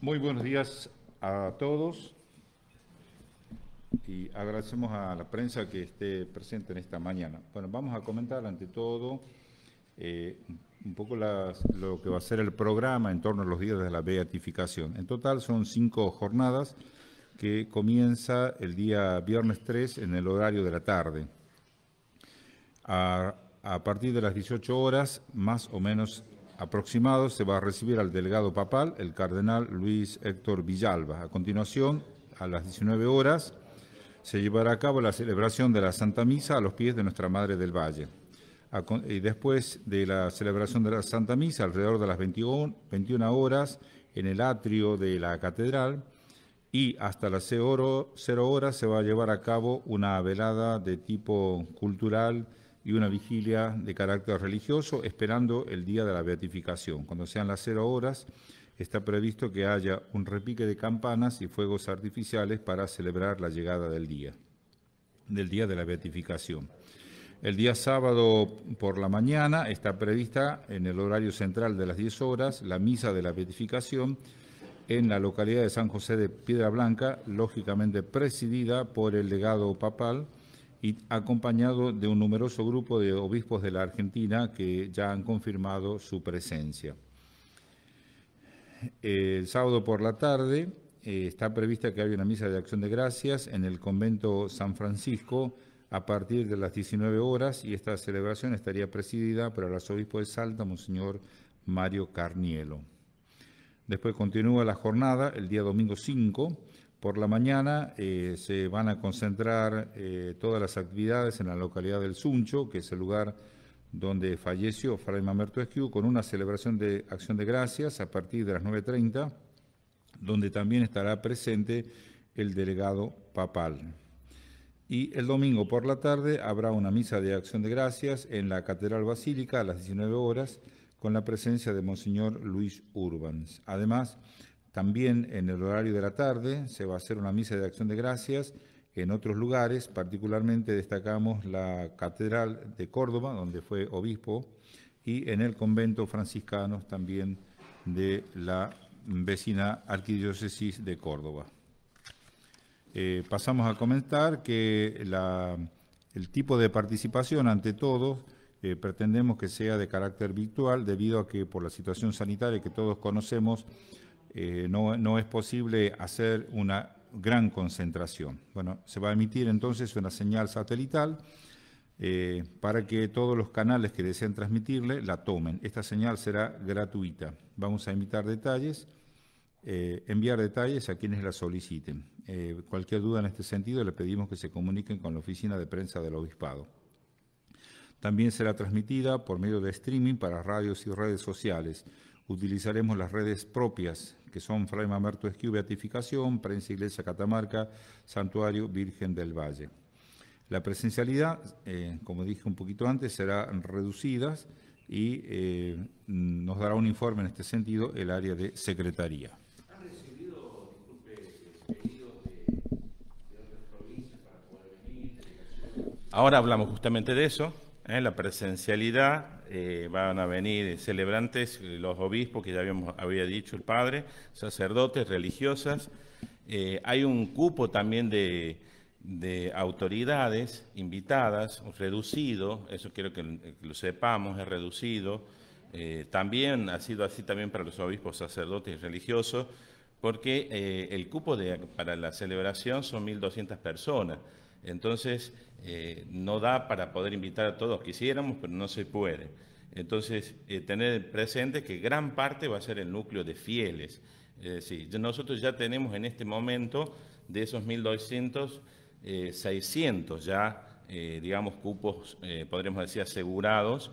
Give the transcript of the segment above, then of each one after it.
Muy buenos días a todos y agradecemos a la prensa que esté presente en esta mañana. Bueno, vamos a comentar ante todo eh, un poco las, lo que va a ser el programa en torno a los días de la beatificación. En total son cinco jornadas que comienza el día viernes 3 en el horario de la tarde. A, a partir de las 18 horas, más o menos aproximados se va a recibir al delegado papal, el cardenal Luis Héctor Villalba. A continuación, a las 19 horas, se llevará a cabo la celebración de la Santa Misa a los pies de Nuestra Madre del Valle. Y después de la celebración de la Santa Misa, alrededor de las 21 horas, en el atrio de la catedral, y hasta las 0 horas se va a llevar a cabo una velada de tipo cultural y una vigilia de carácter religioso, esperando el día de la beatificación. Cuando sean las cero horas, está previsto que haya un repique de campanas y fuegos artificiales para celebrar la llegada del día, del día de la beatificación. El día sábado por la mañana está prevista en el horario central de las diez horas la misa de la beatificación en la localidad de San José de Piedra Blanca, lógicamente presidida por el legado papal y acompañado de un numeroso grupo de obispos de la Argentina que ya han confirmado su presencia. El sábado por la tarde eh, está prevista que haya una misa de acción de gracias en el convento San Francisco a partir de las 19 horas y esta celebración estaría presidida por el arzobispo de Salta, Monseñor Mario Carnielo. Después continúa la jornada el día domingo 5 por la mañana eh, se van a concentrar eh, todas las actividades en la localidad del Suncho, que es el lugar donde falleció Fray Mamerto con una celebración de acción de gracias a partir de las 9.30, donde también estará presente el delegado papal. Y el domingo por la tarde habrá una misa de acción de gracias en la Catedral Basílica a las 19 horas, con la presencia de Monseñor Luis Urbans. Además, también en el horario de la tarde se va a hacer una misa de acción de gracias. En otros lugares, particularmente destacamos la Catedral de Córdoba, donde fue obispo, y en el convento franciscano también de la vecina arquidiócesis de Córdoba. Eh, pasamos a comentar que el tipo de participación, ante todo, eh, pretendemos que sea de carácter virtual, debido a que por la situación sanitaria que todos conocemos, eh, no, es posible hacer una gran concentración. Bueno, se va a emitir entonces una señal satelital eh, para que todos los canales que deseen transmitirle la tomen. Esta señal será gratuita. Vamos a emitir detalles, eh, enviar detalles a quienes la soliciten. cualquier duda en este sentido le pedimos que se comuniquen con la oficina de prensa del obispado. También será transmitida por medio de streaming para radios y redes sociales utilizaremos las redes propias, que son Fray Mamerto Esquiu Beatificación, Prensa Iglesia Catamarca, Santuario Virgen del Valle. La presencialidad, eh, como dije un poquito antes, será reducida y eh, nos dará un informe en este sentido el área de Secretaría. ¿Han recibido, disculpe, de otras provincias para poder venir? Ahora hablamos justamente de eso. En ¿eh? la presencialidad eh, van a venir celebrantes, los obispos que ya habíamos, había dicho el padre, sacerdotes, religiosas. Eh, hay un cupo también de, autoridades invitadas, reducido, eso quiero que lo sepamos, es reducido. también ha sido así también para los obispos, sacerdotes y religiosos, porque el cupo para la celebración son 1.200 personas. Entonces, eh, no da para poder invitar a todos, quisiéramos, pero no se puede. Entonces, eh, tener presente que gran parte va a ser el núcleo de fieles. Es nosotros ya tenemos en este momento de esos 1.200, 600 eh, ya, digamos, cupos, podríamos decir, asegurados,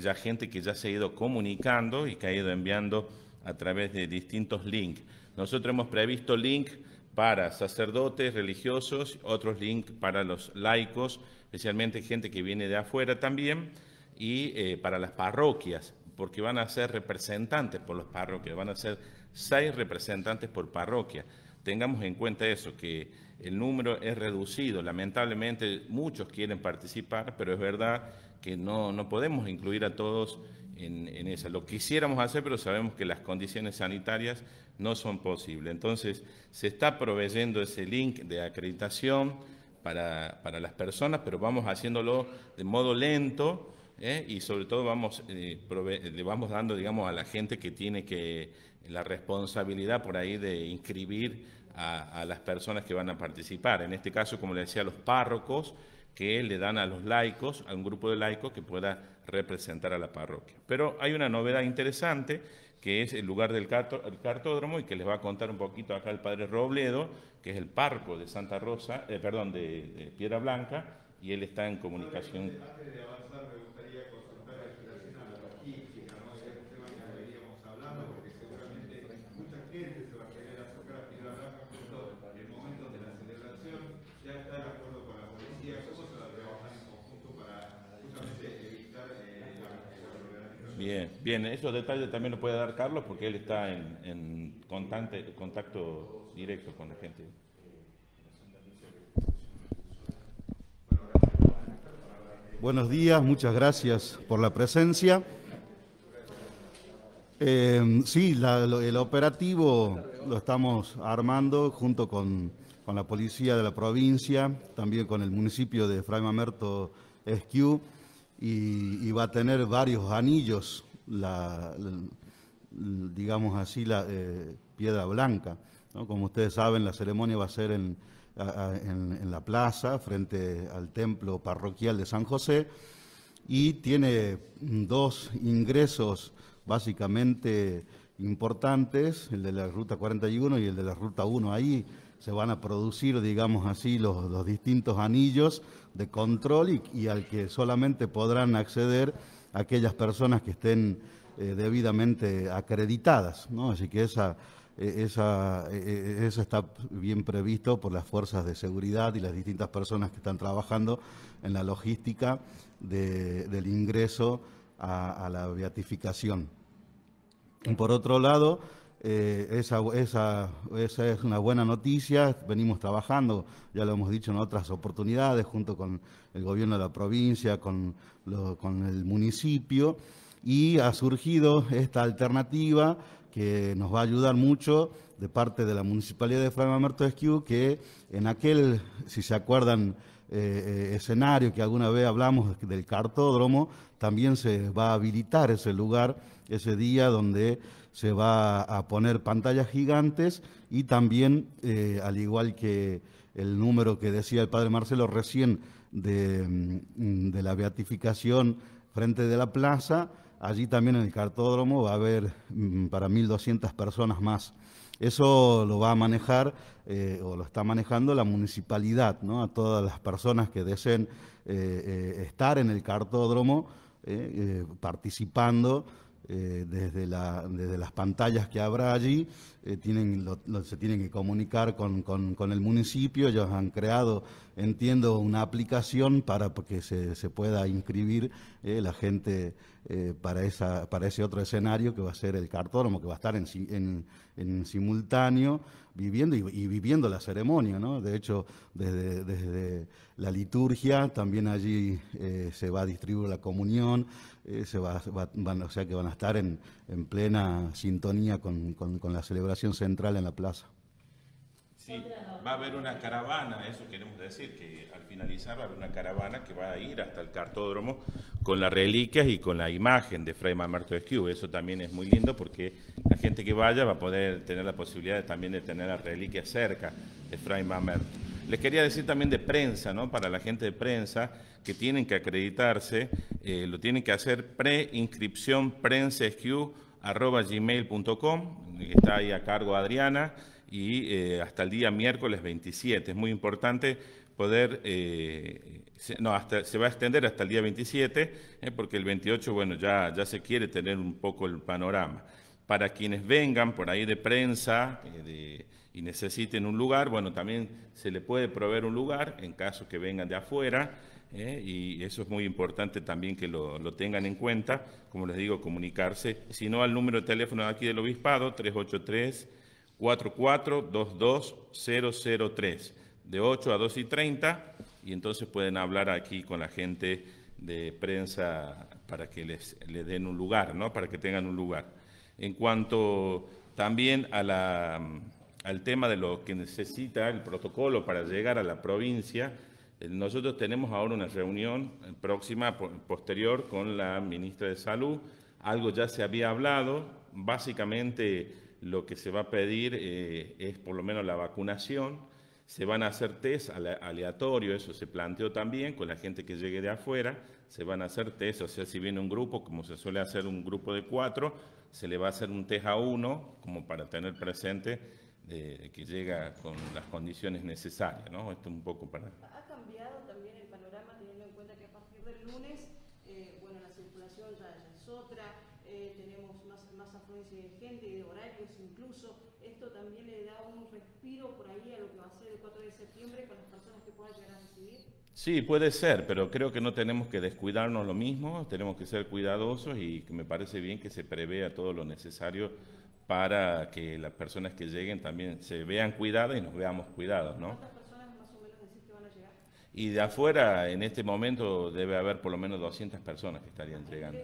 ya gente que ya se ha ido comunicando y que ha ido enviando a través de distintos links. Nosotros hemos previsto links para sacerdotes, religiosos, otros links para los laicos, especialmente gente que viene de afuera también, y eh, para las parroquias, porque van a ser representantes por las parroquias, van a ser seis representantes por parroquia. Tengamos en cuenta eso, que el número es reducido. Lamentablemente muchos quieren participar, pero es verdad que no, no podemos incluir a todos en, esa. Lo quisiéramos hacer, pero sabemos que las condiciones sanitarias no son posibles. Entonces, se está proveyendo ese link de acreditación para, las personas, pero vamos haciéndolo de modo lento ¿eh? y sobre todo vamos, eh, le vamos dando, digamos, a la gente que tiene que la responsabilidad por ahí de inscribir a, a las personas que van a participar. En este caso, como le decía, los párrocos que le dan a los laicos, a un grupo de laicos que pueda representar a la parroquia. Pero hay una novedad interesante que es el lugar del cartódromo y que les va a contar un poquito acá el padre Robledo, que es el parco de Santa Rosa, eh, perdón, de, de, Piedra Blanca, y él está en comunicación. Bien, esos detalles también lo puede dar Carlos porque él está en, en contacto directo con la gente. Buenos días, muchas gracias por la presencia. Em, sí, el operativo lo estamos armando junto con, la policía de la provincia, también con el municipio de Fray Mamerto Esquiú y, va a tener varios anillos, digamos así, la eh, piedra blanca. Como ustedes saben, la ceremonia va a ser en, en, la plaza, frente al templo parroquial de San José, y tiene dos ingresos básicamente importantes, el de la Ruta 41 y el de la Ruta 1 ahí, se van a producir, digamos así, los, distintos anillos de control y, al que solamente podrán acceder aquellas personas que estén eh, debidamente acreditadas. ¿no? Así que esa, e, e, e, eso está bien previsto por las fuerzas de seguridad y las distintas personas que están trabajando en la logística del ingreso a, a, la beatificación. Por otro lado, eh, esa, es una buena noticia. Venimos trabajando, ya lo hemos dicho en otras oportunidades, junto con el gobierno de la provincia, con, con el municipio, y ha surgido esta alternativa que nos va a ayudar mucho de parte de la Municipalidad de Efraín que en aquel, si se acuerdan, eh, eh, escenario que alguna vez hablamos del cartódromo, también se va a habilitar ese lugar, ese día donde se va a poner pantallas gigantes y también, eh, al igual que el número que decía el padre Marcelo recién de, mm, de la beatificación frente de la plaza, allí también en el cartódromo va a haber mm, para 1.200 personas más. Eso lo va a manejar eh, o lo está manejando la municipalidad, ¿no? A todas las personas que deseen eh, eh, estar en el cartódromo participando. Desde, la, desde, las pantallas que habrá allí, tienen, se tienen que comunicar con, con el municipio, ellos han creado entiendo, una aplicación para que se, se pueda inscribir eh, la gente eh, para, esa, para ese otro escenario que va a ser el cartón que va a estar en, en, en simultáneo viviendo y, viviendo la ceremonia, ¿no? De hecho, desde, la liturgia también allí eh, se va a distribuir la comunión, se o sea que van a estar en, plena sintonía con la celebración central en la plaza. Sí, va a haber una caravana, eso queremos decir, que al finalizar va a haber una caravana que va a ir hasta el cartódromo con las reliquias y con la imagen de Fray Mamerto Esquiú. Eso también es muy lindo porque la gente que vaya va a poder tener la posibilidad también de tener las reliquias cerca de Fray Mamerto. Les quería decir también de prensa, ¿no? Para la gente de prensa que tienen que acreditarse, eh, lo tienen que hacer preinscripción prensa arroba gmail.com, está ahí a cargo Adriana, y eh, hasta el día miércoles 27. Es muy importante poder, eh, no, hasta, se va a extender hasta el día 27, eh, porque el 28, bueno, ya, ya se quiere tener un poco el panorama. Para quienes vengan por ahí de prensa y necesiten un lugar, bueno, también se le puede proveer un lugar en caso que vengan de afuera. y eso es muy importante también que lo, lo, tengan en cuenta, como les digo, comunicarse, si no al número de teléfono aquí del obispado, 383 4422003, de 8 a 2 y 30, y entonces pueden hablar aquí con la gente de prensa para que les, den un lugar, ¿no? para que tengan un lugar. En cuanto también a la, al tema de lo que necesita el protocolo para llegar a la provincia, eh, nosotros tenemos ahora una reunión eh, próxima, posterior, con la ministra de Salud. Algo ya se había hablado, básicamente lo que se va a pedir eh, es por lo menos la vacunación. Se van a hacer test aleatorio, eso se planteó también con la gente que llegue de afuera. Se van a hacer test, o sea, si viene un grupo, como se suele hacer un grupo de cuatro, se le va a hacer un test a uno, como para tener presente eh, que llega con las condiciones necesarias, ¿no? Esto un poco para. Sí, puede ser, pero creo que no tenemos que descuidarnos lo mismo, tenemos que ser cuidadosos y que me parece bien que se prevea todo lo necesario para que las personas que lleguen también se vean cuidadas y nos veamos cuidados, ¿no? ¿Cuántas personas más o menos van a llegar? Y de afuera, en este momento, debe haber por lo menos 200 personas que estarían llegando.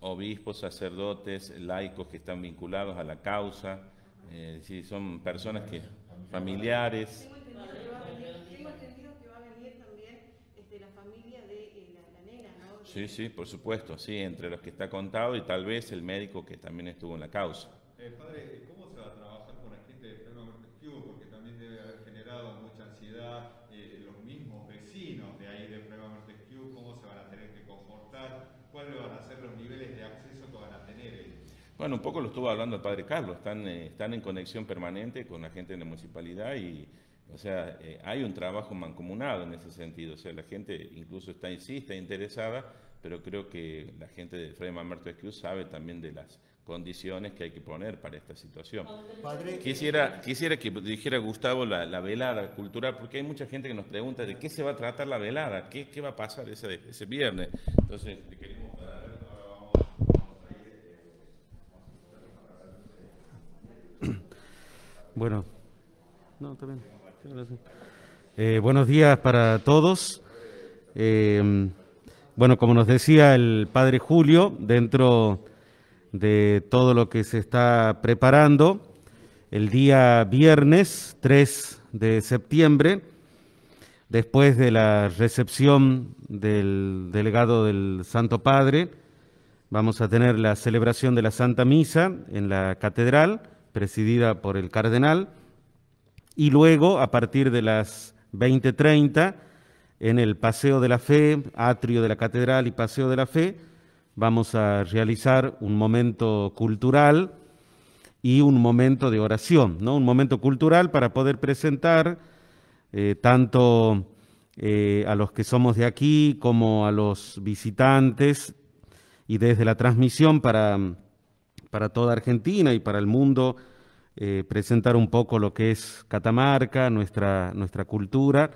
obispos, sacerdotes, laicos que están vinculados a la causa, eh, son personas que familiares. Tengo entendido, tengo que va a venir también este, la familia de eh, la, nena, ¿no? Sí, sí, por supuesto, sí, entre los que está contado y tal vez el médico que también estuvo en la causa. Eh, padre, ¿cómo se va a trabajar con la gente de Porque también debe haber generado mucha ansiedad ¿Cuáles van a ser los niveles de acceso que van a tener? Bueno, un poco lo estuvo hablando el padre Carlos, están, eh, están en conexión permanente con la gente de la municipalidad y, o sea, eh, hay un trabajo mancomunado en ese sentido, o sea, la gente incluso está, sí, está interesada, pero creo que la gente de Frema Esquiú sabe también de las condiciones que hay que poner para esta situación. quisiera, eh, quisiera que dijera Gustavo la, la, velada cultural, porque hay mucha gente que nos pregunta de qué se va a tratar la velada, qué, qué va a pasar ese, ese viernes. Entonces, Bueno, no, eh, buenos días para todos. Eh, bueno, como nos decía el padre Julio, dentro de todo lo que se está preparando, el día viernes 3 de septiembre, después de la recepción del delegado del Santo Padre, vamos a tener la celebración de la Santa Misa en la catedral presidida por el cardenal, y luego, a partir de las 20.30, en el Paseo de la Fe, atrio de la Catedral y Paseo de la Fe, vamos a realizar un momento cultural y un momento de oración, ¿no? Un momento cultural para poder presentar eh, tanto eh, a los que somos de aquí como a los visitantes y desde la transmisión para para toda Argentina y para el mundo, eh, presentar un poco lo que es Catamarca, nuestra, nuestra cultura,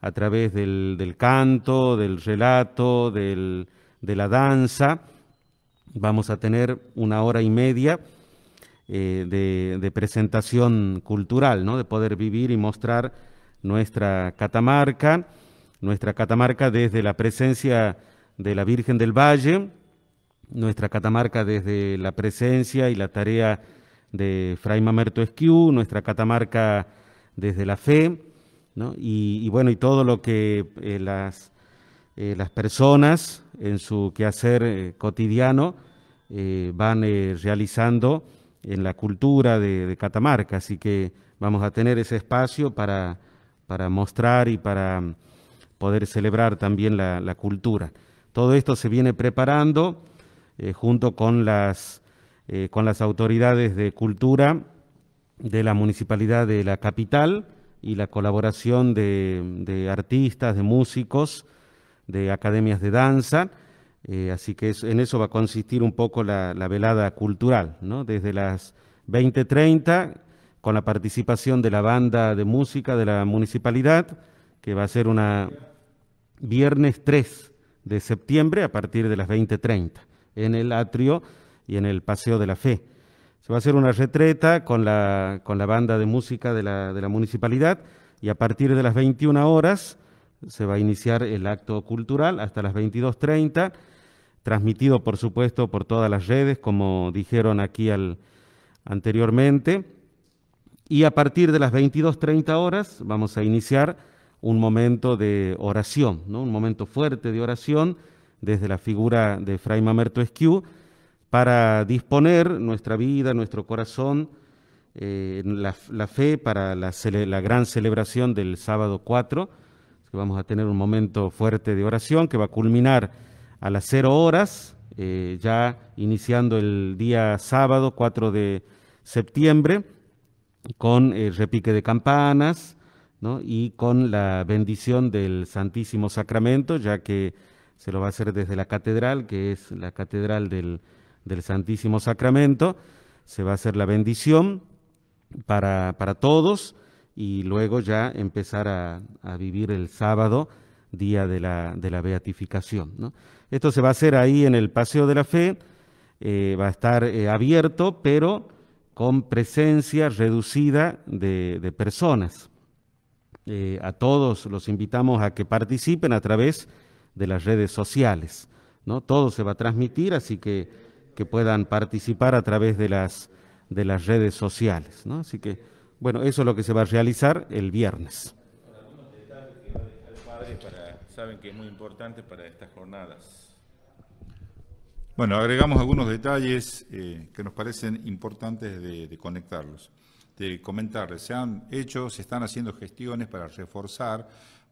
a través del, del canto, del relato, de la danza. Vamos a tener una hora y media eh, de, de, presentación cultural, ¿no? de poder vivir y mostrar nuestra Catamarca, nuestra Catamarca desde la presencia de la Virgen del Valle, nuestra Catamarca desde la presencia y la tarea de Fray Mamerto Esquiú, nuestra Catamarca desde la fe, ¿no? y, bueno, y todo lo que eh, las, eh, las personas en su quehacer eh, cotidiano van realizando en la cultura de, Catamarca. Así que vamos a tener ese espacio para, para mostrar y para mm, poder celebrar también la cultura. Todo esto se viene preparando. Eh, junto con las, eh, con las autoridades de cultura de la municipalidad de la capital y la colaboración de, artistas, de músicos, de academias de danza. Eh, así que en eso va a consistir un poco la, la velada cultural, ¿no? desde las 20.30 con la participación de la banda de música de la municipalidad, que va a ser una viernes 3 de septiembre a partir de las 20.30 en el atrio y en el Paseo de la Fe. Se va a hacer una retreta con la, con la banda de música de la, de la municipalidad y a partir de las 21 horas se va a iniciar el acto cultural hasta las 22.30, transmitido por supuesto por todas las redes, como dijeron aquí al, anteriormente. Y a partir de las 22.30 horas vamos a iniciar un momento de oración, ¿no? un momento fuerte de oración desde la figura de Fray Mamerto Esquiú, para disponer nuestra vida, nuestro corazón, eh, la, fe para la, gran celebración del sábado 4, que vamos a tener un momento fuerte de oración que va a culminar a las 0 horas, eh, ya iniciando el día sábado 4 de septiembre, con el eh, repique de campanas y con la bendición del Santísimo Sacramento, ya que se lo va a hacer desde la catedral, que es la catedral del, Santísimo Sacramento, se va a hacer la bendición para, para todos y luego ya empezar a, vivir el sábado, día de la, beatificación. ¿no? Esto se va a hacer ahí en el Paseo de la Fe, eh, va a estar eh, abierto, pero con presencia reducida de, personas. Eh, a todos los invitamos a que participen a través de de las redes sociales. ¿no? Todo se va a transmitir, así que, que puedan participar a través de las, de las redes sociales. ¿no? Así que, bueno, eso es lo que se va a realizar el viernes. Para, saben que es muy importante para estas jornadas. Bueno, agregamos algunos detalles eh, que nos parecen importantes de, de conectarlos, de comentarles. Se han hecho, se están haciendo gestiones para reforzar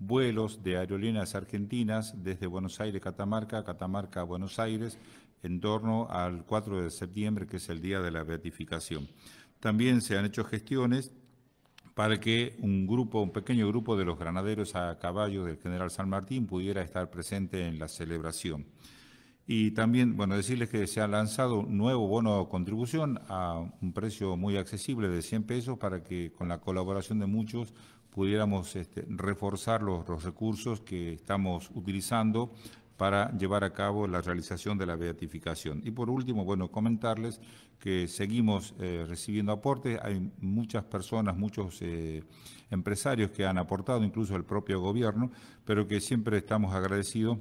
vuelos de aerolíneas argentinas desde Buenos Aires, Catamarca, Catamarca, Buenos Aires, en torno al 4 de septiembre, que es el día de la beatificación. También se han hecho gestiones para que un grupo, un pequeño grupo de los granaderos a caballo del general San Martín pudiera estar presente en la celebración. Y también, bueno, decirles que se ha lanzado un nuevo bono contribución a un precio muy accesible de 100 pesos para que con la colaboración de muchos pudiéramos este, reforzar los, los, recursos que estamos utilizando para llevar a cabo la realización de la beatificación. Y por último, bueno, comentarles que seguimos eh, recibiendo aportes, hay muchas personas, muchos eh, empresarios que han aportado, incluso el propio gobierno, pero que siempre estamos agradecidos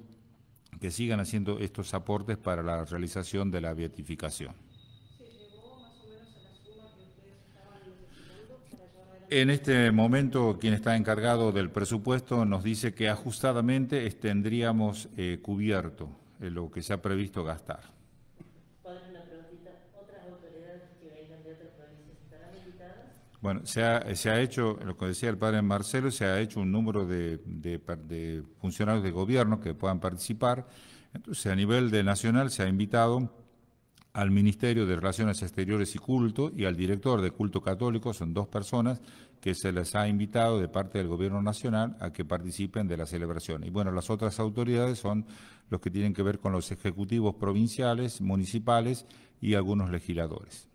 que sigan haciendo estos aportes para la realización de la beatificación. En este momento, quien está encargado del presupuesto nos dice que ajustadamente tendríamos eh, cubierto eh, lo que se ha previsto gastar. Bueno, se ha, hecho, lo que decía el padre Marcelo, se ha hecho un número de, de funcionarios de gobierno que puedan participar. Entonces, a nivel de nacional se ha invitado al Ministerio de Relaciones Exteriores y Culto y al director de Culto Católico, son dos personas que se les ha invitado de parte del Gobierno Nacional a que participen de la celebración. Y bueno, las otras autoridades son los que tienen que ver con los ejecutivos provinciales, municipales y algunos legisladores.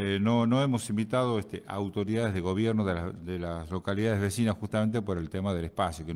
Eh, no, no hemos invitado este, autoridades de gobierno de, de las localidades vecinas justamente por el tema del espacio, que